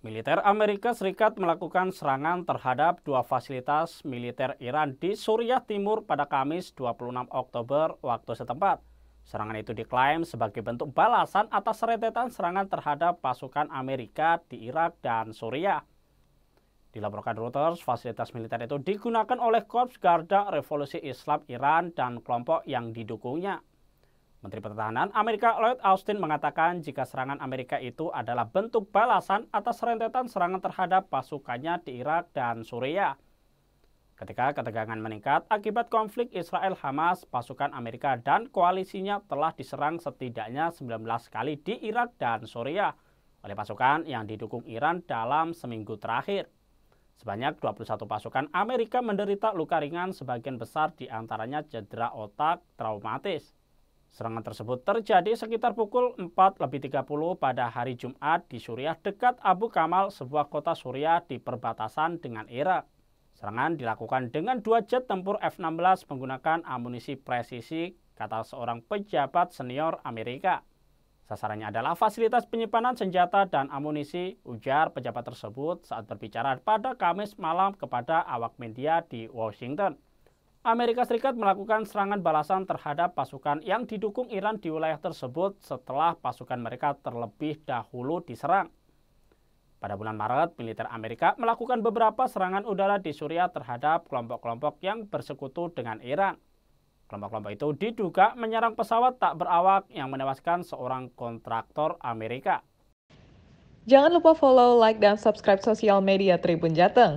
Militer Amerika Serikat melakukan serangan terhadap dua fasilitas militer Iran di Suriah Timur pada Kamis 26 Oktober waktu setempat. Serangan itu diklaim sebagai bentuk balasan atas rentetan serangan terhadap pasukan Amerika di Irak dan Suriah. Dilaporkan Reuters, fasilitas militer itu digunakan oleh Korps Garda Revolusi Islam Iran dan kelompok yang didukungnya. Menteri Pertahanan Amerika Lloyd Austin mengatakan jika serangan Amerika itu adalah bentuk balasan atas rentetan serangan terhadap pasukannya di Irak dan Suriah. Ketika ketegangan meningkat akibat konflik Israel-Hamas, pasukan Amerika dan koalisinya telah diserang setidaknya 19 kali di Irak dan Suriah oleh pasukan yang didukung Iran dalam seminggu terakhir. Sebanyak 21 pasukan Amerika menderita luka ringan sebagian besar diantaranya cedera otak traumatis. Serangan tersebut terjadi sekitar pukul 4 lebih 30 pada hari Jumat di Suriah dekat Abu Kamal, sebuah kota Suriah di perbatasan dengan Irak. Serangan dilakukan dengan dua jet tempur F-16 menggunakan amunisi presisi, kata seorang pejabat senior Amerika. Sasarannya adalah fasilitas penyimpanan senjata dan amunisi, ujar pejabat tersebut saat berbicara pada Kamis malam kepada awak media di Washington. Amerika Serikat melakukan serangan balasan terhadap pasukan yang didukung Iran di wilayah tersebut setelah pasukan mereka terlebih dahulu diserang. Pada bulan Maret, militer Amerika melakukan beberapa serangan udara di Suriah terhadap kelompok-kelompok yang bersekutu dengan Iran. Kelompok-kelompok itu diduga menyerang pesawat tak berawak yang menewaskan seorang kontraktor Amerika. Jangan lupa follow, like, dan subscribe sosial media Tribun Jateng.